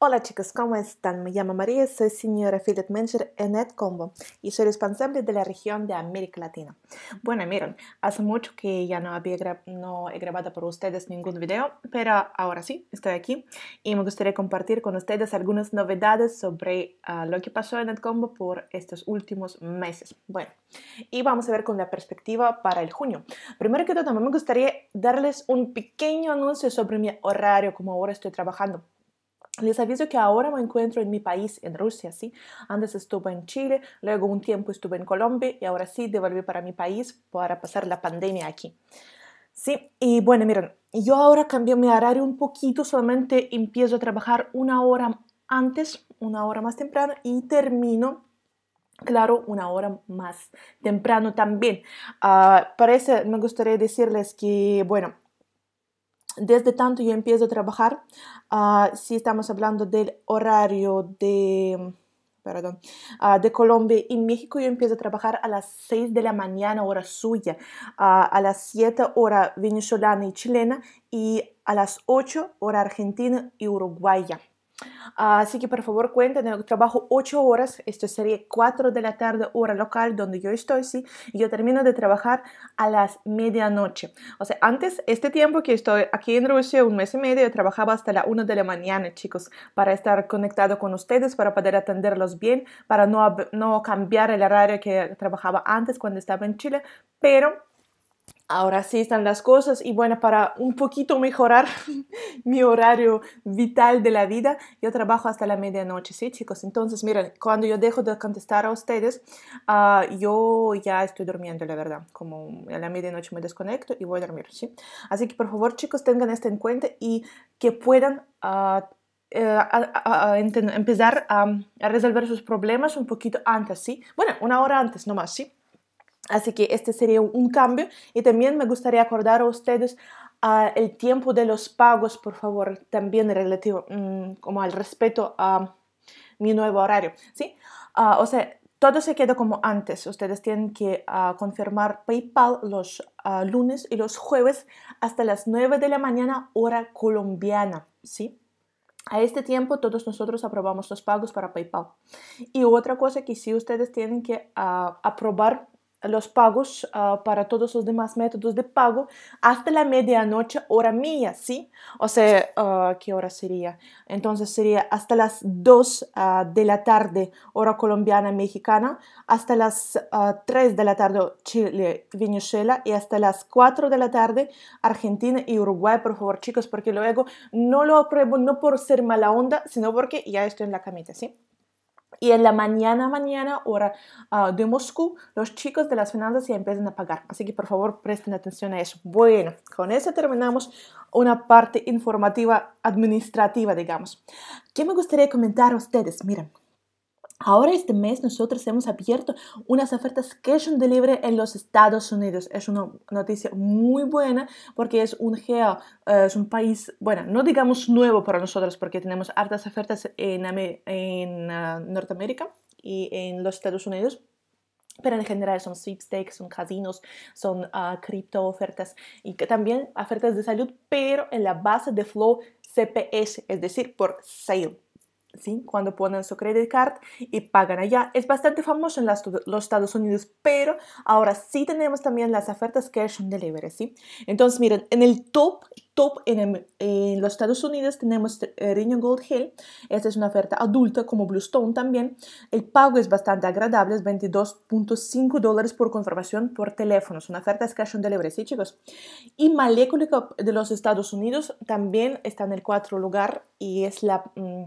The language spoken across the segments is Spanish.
Hola chicos, ¿cómo están? Me llamo María, soy señora Affiliate Manager en Edcombo y soy responsable de la región de América Latina. Bueno, miren, hace mucho que ya no, había no he grabado por ustedes ningún video, pero ahora sí, estoy aquí y me gustaría compartir con ustedes algunas novedades sobre ah, lo que pasó en Edcombo por estos últimos meses. Bueno, y vamos a ver con la perspectiva para el junio. Primero que todo, me gustaría darles un pequeño anuncio sobre mi horario, como ahora estoy trabajando les aviso que ahora me encuentro en mi país, en Rusia, ¿sí? Antes estuve en Chile, luego un tiempo estuve en Colombia y ahora sí devolví para mi país para pasar la pandemia aquí. Sí, y bueno, miren, yo ahora cambio mi horario un poquito, solamente empiezo a trabajar una hora antes, una hora más temprano y termino Claro, una hora más temprano también. Ah, para me gustaría decirles que, bueno, desde tanto yo empiezo a trabajar, ah, si estamos hablando del horario de, ah, de Colombia y México, yo empiezo a trabajar a las 6 de la mañana, hora suya, ah, a las 7 hora venezolana y chilena y a las 8 hora argentina y uruguaya. Así que por favor cuenten, yo trabajo 8 horas, esto sería 4 de la tarde hora local donde yo estoy, ¿sí? Y yo termino de trabajar a las medianoche. O sea, antes, este tiempo que estoy aquí en Rusia, un mes y medio, yo trabajaba hasta la 1 de la mañana, chicos, para estar conectado con ustedes, para poder atenderlos bien, para no, no cambiar el horario que trabajaba antes cuando estaba en Chile, pero ahora sí están las cosas y bueno, para un poquito mejorar mi horario vital de la vida, yo trabajo hasta la medianoche, ¿sí chicos? Entonces, miren, cuando yo dejo de contestar a ustedes, ah, yo ya estoy durmiendo, la verdad, como a la medianoche me desconecto y voy a dormir, ¿sí? Así que por favor, chicos, tengan esto en cuenta y que puedan... Ah, eh, empezar a, resolver sus problemas un poquito antes, ¿sí? Bueno, una hora antes nomás, ¿sí? Así que este sería un cambio y también me gustaría acordar a ustedes ah, el tiempo de los pagos, por favor, también relativo mm, como al respeto a mi nuevo horario, ¿sí? Ah, o sea, todo se queda como antes. Ustedes tienen que ah, confirmar PayPal los lunes y los jueves hasta las 9 de la mañana hora colombiana, ¿sí? A este tiempo todos nosotros aprobamos los pagos para PayPal. Y otra cosa que sí ustedes tienen que aprobar los pagos ah, para todos los demás métodos de pago hasta la medianoche hora mía, ¿sí? O sea, ah, ¿qué hora sería? Entonces sería hasta las 2 ah, de la tarde hora colombiana mexicana, hasta las 3 de la tarde Chile, Venezuela y hasta las 4 de la tarde Argentina y Uruguay, por favor chicos, porque luego no lo apruebo no por ser mala onda, sino porque ya estoy en la camita, ¿sí? Y en la mañana, mañana, hora ah, de Moscú, los chicos de las finanzas ya empiezan a pagar. Así que por favor presten atención a eso. Bueno, con eso terminamos una parte informativa administrativa, digamos. ¿Qué me gustaría comentar a ustedes? Miren, Ahora este mes nosotros hemos abierto unas ofertas son de libre en los Estados Unidos. Es una noticia muy buena porque es un geo, eh, es un país, bueno, no digamos nuevo para nosotros porque tenemos hartas ofertas en, en eh, Norteamérica y en los Estados Unidos, pero en general son sweepstakes, son casinos, son ah, cripto ofertas y también ofertas de salud, pero en la base de flow CPS, es decir, por sale cuando ponen su credit card y pagan allá. Es bastante famoso en los Estados Unidos, pero ahora sí tenemos también las ofertas cash on delivery. ¿sí? Entonces, miren, en el top, top en, los Estados Unidos tenemos eh, Gold Hill. Esta es una oferta adulta como Bluestone también. El pago es bastante agradable, es 22.5 dólares por confirmación por teléfono. Es una oferta cash on delivery, ¿sí, chicos? Y Malécula de los Estados Unidos también está en el cuarto lugar y es la... Mm,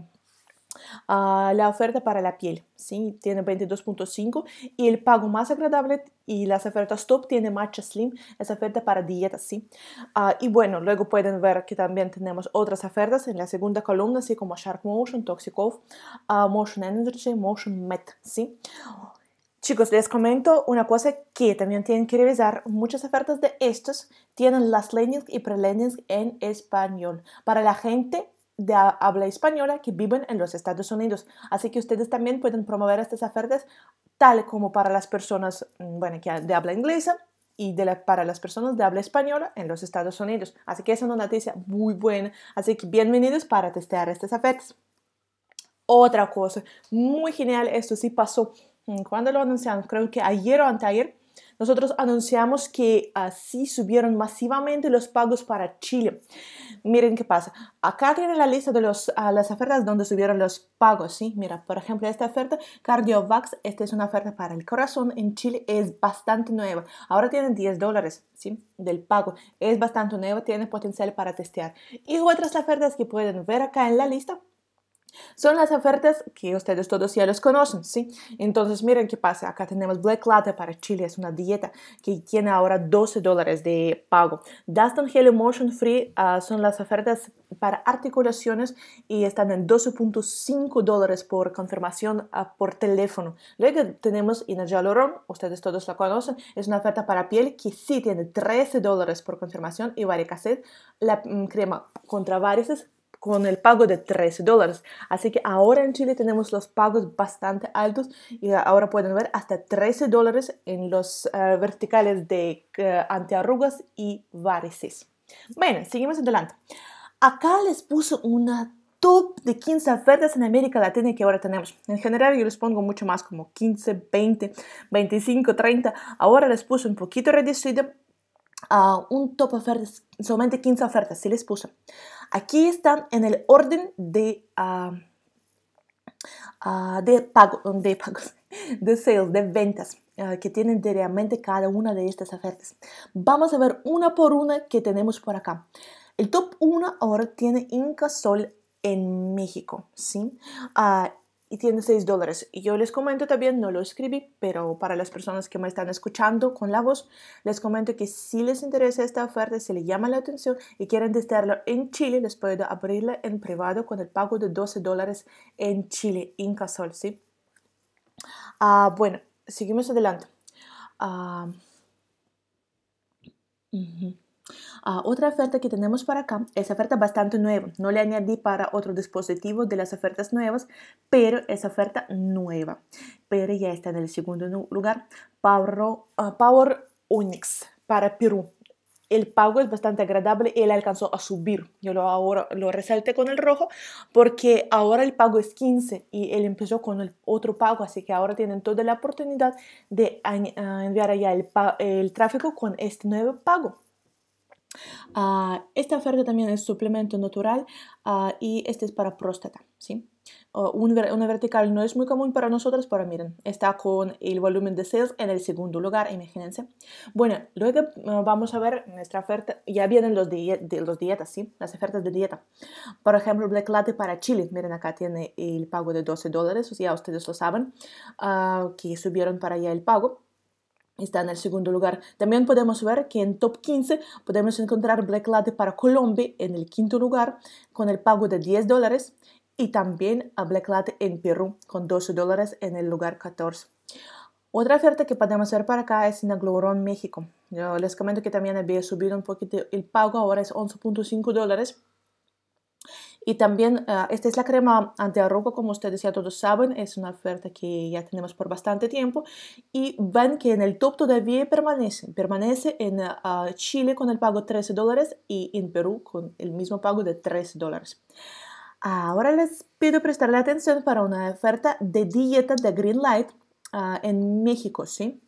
la oferta para la piel, ¿sí? tiene 22.5 y el pago más agradable y las ofertas top tiene Matcha Slim, esa oferta para dieta, ¿sí? Ah, y bueno, luego pueden ver que también tenemos otras ofertas en la segunda columna, así como Shark Motion, Toxic Off, ah, Motion Energy, Motion Met, ¿sí? Chicos, les comento una cosa que también tienen que revisar. Muchas ofertas de estos tienen las landings y pre en español. Para la gente de habla española que viven en los Estados Unidos. Así que ustedes también pueden promover estas ofertas tal como para las personas mm, bueno, que de habla inglesa y de para las personas de habla española en los Estados Unidos. Así que es una noticia muy buena. Así que bienvenidos para testear estas ofertas. Otra cosa muy genial, esto sí pasó mm, cuando lo anunciaron, creo que ayer o anteayer, nosotros anunciamos que así subieron masivamente los pagos para Chile. Miren qué pasa. Acá tienen la lista de los, ah, las ofertas donde subieron los pagos. ¿sí? Mira, por ejemplo, esta oferta, CardioVax, esta es una oferta para el corazón en Chile, es bastante nueva. Ahora tienen 10 dólares ¿sí? del pago. Es bastante nueva, tiene potencial para testear. Y otras ofertas que pueden ver acá en la lista son las ofertas que ustedes todos ya los conocen, ¿sí? Entonces, miren qué pasa. Acá tenemos Black Latte para Chile, es una dieta que tiene ahora 12 dólares de pago. Dustin gel Motion Free ah, son las ofertas para articulaciones y están en 12.5 dólares por confirmación ah, por teléfono. Luego tenemos Inajaloron. ustedes todos la conocen, es una oferta para piel que sí tiene 13 dólares por confirmación y varicacet, la mm, crema contra varices con el pago de 13 dólares. Así que ahora en Chile tenemos los pagos bastante altos y ahora pueden ver hasta 13 dólares en los eh, verticales de eh, antiarrugas y varices. Bueno, seguimos adelante. Acá les puse una top de 15 ofertas en América Latina que ahora tenemos. En general yo les pongo mucho más como 15, 20, 25, 30. Ahora les puse un poquito reducido a ah, un top ofertas, solamente 15 ofertas, Si les puse. Aquí están en el orden de, ah, ah, de, de pagos, de sales, de ventas ah, que tienen diariamente cada una de estas ofertas. Vamos a ver una por una que tenemos por acá. El top 1 ahora tiene Incasol en México, ¿sí? y tiene 6 dólares. Y yo les comento también, no lo escribí, pero para las personas que me están escuchando con la voz, les comento que si les interesa esta oferta, si les llama la atención y quieren testearlo en Chile, les puedo abrirla en privado con el pago de 12 dólares en Chile, Incasol, ¿sí? Ah, bueno, seguimos adelante. Ah, Ah, otra oferta que tenemos para acá es oferta bastante nueva. No le añadí para otro dispositivo de las ofertas nuevas, pero es oferta nueva. Pero ya está en el segundo lugar, Power, ah, Power Unix para Perú. El pago es bastante agradable, él alcanzó a subir. Yo lo ahora lo resalté con el rojo porque ahora el pago es 15 y él empezó con el otro pago, así que ahora tienen toda la oportunidad de ah, enviar allá el, el tráfico con este nuevo pago. Ah, esta oferta también es suplemento natural ah, y este es para próstata, ¿sí? una vertical no es muy común para nosotros, pero miren, está con el volumen de sales en el segundo lugar, imagínense. Bueno, luego ah, vamos a ver nuestra oferta, ya vienen los, dietas, ¿sí? Las ofertas de dieta. Por ejemplo, Black Latte para Chile, miren acá tiene el pago de 12 dólares, ya ustedes lo saben, que subieron para allá el pago está en el segundo lugar. También podemos ver que en top 15 podemos encontrar Black Latte para Colombia en el quinto lugar con el pago de 10 dólares y también a Black Latte en Perú con 12 dólares en el lugar 14. Otra oferta que podemos ver para acá es en Aglorón, México. Yo les comento que también había subido un poquito el pago, ahora es 11.5 dólares y también eh, esta es la crema antiarruga, como ustedes ya todos saben, es una oferta que ya tenemos por bastante tiempo. Y ven que en el top todavía permanece, permanece en eh, Chile con el pago 13 dólares y en Perú con el mismo pago de $13. dólares. Ahora les pido prestarle atención para una oferta de dieta de Green Light eh, en México, ¿sí?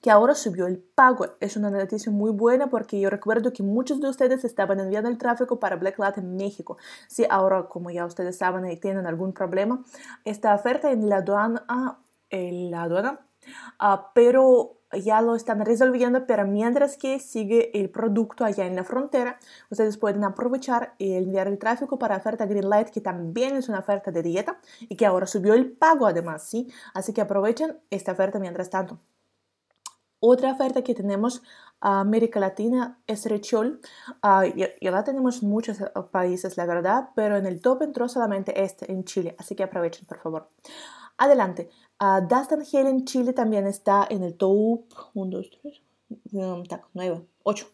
que ahora subió el pago. Es una noticia muy buena porque yo recuerdo que muchos de ustedes estaban enviando el tráfico para Black en México. Si ahora, como ya ustedes saben y tienen algún problema, esta oferta en la aduana, la aduana ah, pero ya lo están resolviendo, pero mientras que sigue el producto allá en la frontera, ustedes pueden aprovechar y enviar el tráfico para oferta Green Light que también es una oferta de dieta y que ahora subió el pago además, ¿sí? Así que aprovechen esta oferta mientras tanto. Otra oferta que tenemos a América Latina es Rechol. Ah, ya la tenemos en muchos eh, países, la verdad, pero en el top entró solamente este, en Chile. Así que aprovechen, por favor. Adelante. Ah, Dustin Hill en Chile también está en el top 1, 2, 3, 8,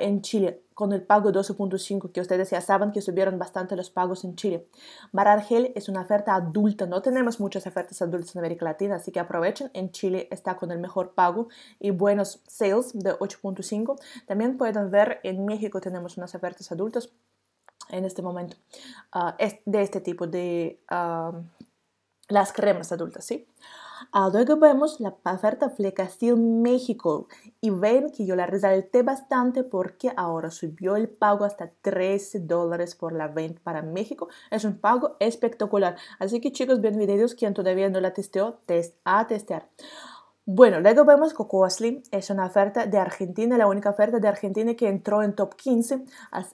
en Chile con el pago 12.5, que ustedes ya saben que subieron bastante los pagos en Chile. Marargel es una oferta adulta, no tenemos muchas ofertas adultas en América Latina, así que aprovechen. En Chile está con el mejor pago y buenos sales de 8.5. También pueden ver en México tenemos unas ofertas adultas en este momento ah, de este tipo de ah, las cremas adultas, ¿sí? luego ah, vemos la oferta Flexil México y ven que yo la resalté bastante porque ahora subió el pago hasta 13 dólares por la venta para México. Es un pago espectacular. Así que chicos, bienvenidos. Quien todavía no la testeó, test a testear. Bueno, luego vemos Cocoa Slim, es una oferta de Argentina, la única oferta de Argentina que entró en top 15.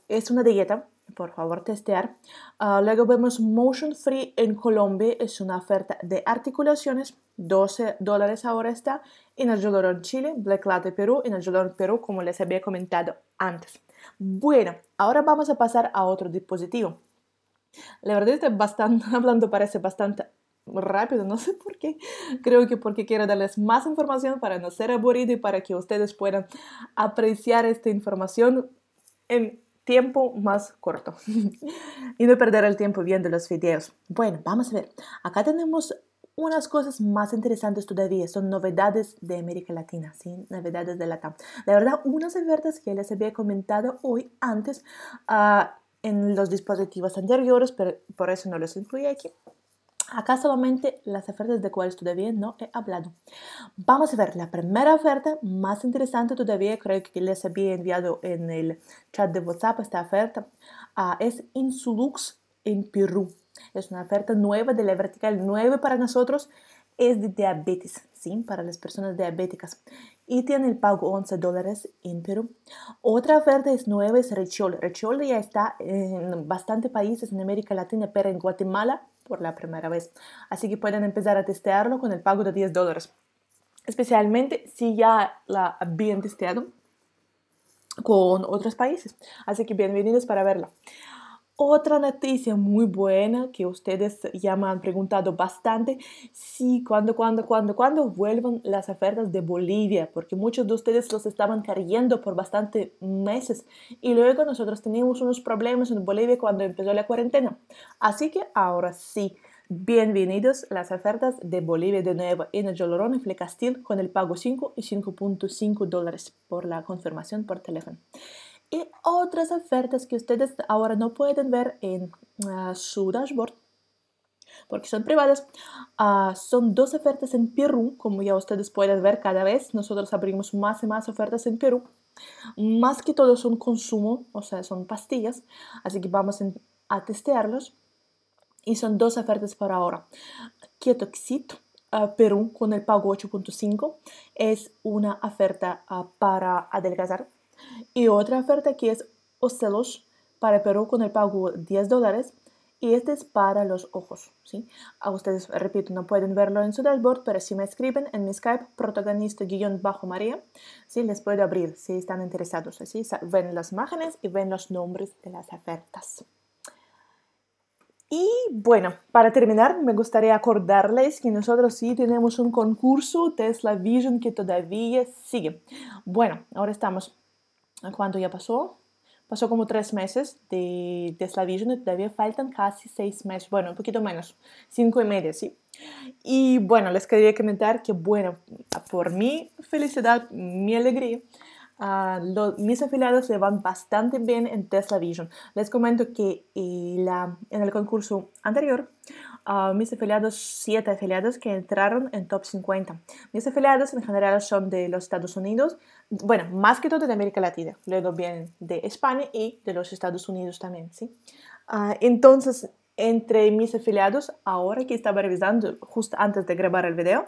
Es una dieta por favor testear. Ah, luego vemos Motion Free en Colombia, es una oferta de articulaciones, 12 dólares ahora está, en el Yolorón Chile, Black de Perú, en el Jolorón Perú, como les había comentado antes. Bueno, ahora vamos a pasar a otro dispositivo. La verdad es bastante, hablando parece bastante rápido, no sé por qué. Creo que porque quiero darles más información para no ser aburrido y para que ustedes puedan apreciar esta información en tiempo más corto y no perder el tiempo viendo los videos. Bueno, vamos a ver. Acá tenemos unas cosas más interesantes todavía son novedades de América Latina, ¿sí? novedades de la TAM. La verdad, unas ofertas que les había comentado hoy antes ah, en los dispositivos anteriores, pero por eso no los incluí aquí. Acá solamente las ofertas de cuales todavía no he hablado. Vamos a ver la primera oferta, más interesante todavía, creo que les había enviado en el chat de WhatsApp esta oferta, ah, es Insulux en Perú. Es una oferta nueva de la vertical nueva para nosotros, es de diabetes, ¿sí? para las personas diabéticas y tiene el pago 11 dólares en Perú. Otra oferta es nueva, es Rechol. Rechol ya está en bastantes países en América Latina, pero en Guatemala por la primera vez. Así que pueden empezar a testearlo con el pago de 10 dólares. Especialmente si ya la habían testeado con otros países. Así que bienvenidos para verla. Otra noticia muy buena que ustedes ya me han preguntado bastante, sí, cuando, cuando, cuando, cuando vuelvan las ofertas de Bolivia, porque muchos de ustedes los estaban cayendo por bastante meses y luego nosotros teníamos unos problemas en Bolivia cuando empezó la cuarentena. Así que ahora sí, bienvenidos las ofertas de Bolivia de nuevo en el Jolorón y Flecastil con el pago 5 y 5.5 dólares por la confirmación por teléfono y otras ofertas que ustedes ahora no pueden ver en ah, su dashboard porque son privadas. Ah, son dos ofertas en Perú, como ya ustedes pueden ver cada vez. Nosotros abrimos más y más ofertas en Perú. Más que todo son consumo, o sea, son pastillas. Así que vamos a testearlos. Y son dos ofertas por ahora. Ketoxid ah, Perú con el pago 8.5 es una oferta para adelgazar y otra oferta que es Ocelos para Perú con el pago 10 dólares. Y este es para los ojos, ¿sí? A ah, ustedes, repito, no pueden verlo en su dashboard, pero si me escriben en mi Skype, protagonista-maría, ¿sí? Les puedo abrir si están interesados. Así ven las imágenes y ven los nombres de las ofertas. Y bueno, para terminar, me gustaría acordarles que nosotros sí tenemos un concurso Tesla Vision que todavía sigue. Bueno, ahora estamos cuando ya pasó, pasó como tres meses de, de Slavision y todavía faltan casi seis meses, bueno, un poquito menos, cinco y medio, ¿sí? Y bueno, les quería comentar que, bueno, por mi felicidad, mi alegría, Ah, mis afiliados se van bastante bien en Tesla Vision. Les comento que eh, en el concurso anterior, ah, mis afiliados, siete afiliados que entraron en top 50. Mis afiliados en general son de los Estados Unidos, bueno, más que todo de América Latina, luego vienen de España y de los Estados Unidos también, ¿sí? Ah, entonces, entre mis afiliados, ahora que estaba revisando justo antes de grabar el video,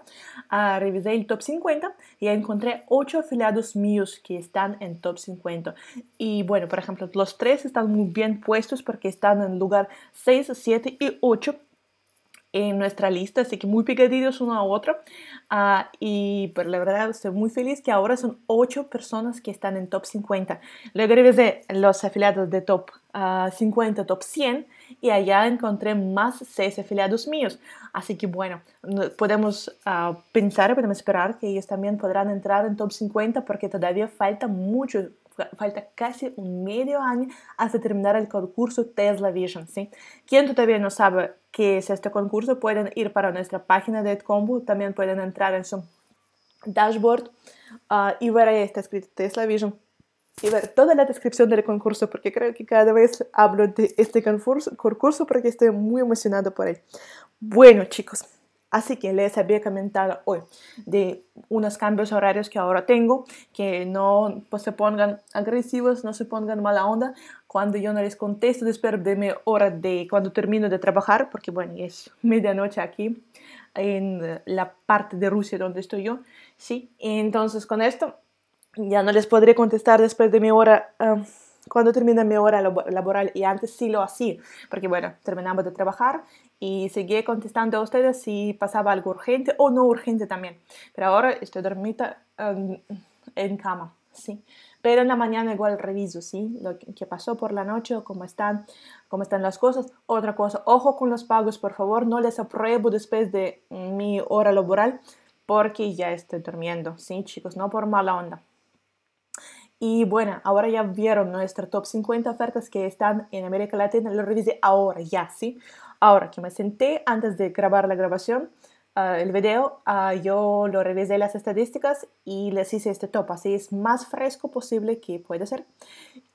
ah, revisé el top 50 y encontré 8 afiliados míos que están en top 50. Y bueno, por ejemplo, los 3 están muy bien puestos porque están en lugar 6, 7 y 8 en nuestra lista, así que muy picaditos uno a otro. Ah, y pero pues, la verdad estoy muy feliz que ahora son 8 personas que están en top 50. Luego de los afiliados de top 50, ah, top 100 y allá encontré más 6 afiliados míos. Así que bueno, podemos ah, pensar, podemos esperar que ellos también podrán entrar en top 50 porque todavía falta mucho, falta casi un medio año hasta terminar el concurso Tesla Vision, ¿sí? Quien todavía no sabe que es este concurso, pueden ir para nuestra página de Combo, también pueden entrar en su dashboard ah, y ver ahí está escrito Tesla Vision y ver toda la descripción del concurso, porque creo que cada vez hablo de este concurso, concurso porque estoy muy emocionado por él. Bueno, chicos, Así que les había comentado hoy de unos cambios horarios que ahora tengo, que no pues, se pongan agresivos, no se pongan mala onda cuando yo no les contesto después de mi hora de cuando termino de trabajar, porque bueno, es medianoche aquí en la parte de Rusia donde estoy yo, ¿sí? Entonces con esto ya no les podré contestar después de mi hora. Ah, cuando termina mi hora laboral y antes sí lo hacía, porque bueno, terminamos de trabajar y seguí contestando a ustedes si pasaba algo urgente o no urgente también. Pero ahora estoy dormida em, en cama, sí. Pero en la mañana igual reviso, sí, lo que pasó por la noche cómo están, cómo están las cosas. Otra cosa, ojo con los pagos, por favor, no les apruebo después de mi hora laboral porque ya estoy durmiendo, sí, chicos, no por mala onda. Y bueno, ahora ya vieron nuestra top 50 ofertas que están en América Latina. Lo revisé ahora, ya, ¿sí? Ahora que me senté antes de grabar la grabación, ah, el video, ah, yo lo revisé las estadísticas y les hice este top. Así es más fresco posible que puede ser.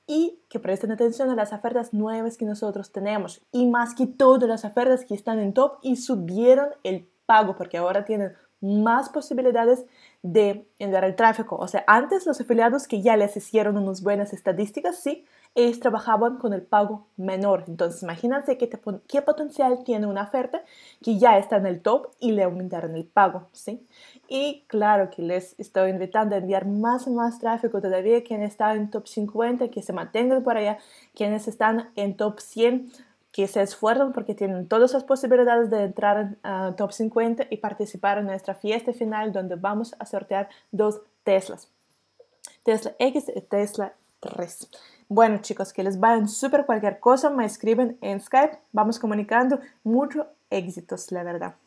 Y que presten atención a las ofertas nuevas que nosotros tenemos. Y más que todas las ofertas que están en top y subieron el pago, porque ahora tienen más posibilidades de enviar el tráfico. O sea, antes los afiliados que ya les hicieron unas buenas estadísticas, sí, ellos trabajaban con el pago menor. Entonces, imagínense qué, potencial tiene una oferta que ya está en el top y le aumentaron el pago, ¿sí? Y claro que les estoy invitando a enviar más y más tráfico todavía, quienes están en top 50, que se mantengan por allá, quienes están en top 100, que se esfuerzan porque tienen todas las posibilidades de entrar en ah, Top 50 y participar en nuestra fiesta final donde vamos a sortear dos Teslas. Tesla X y Tesla 3. Bueno chicos, que les vayan súper cualquier cosa, me escriben en Skype, vamos comunicando. Muchos éxitos, la verdad.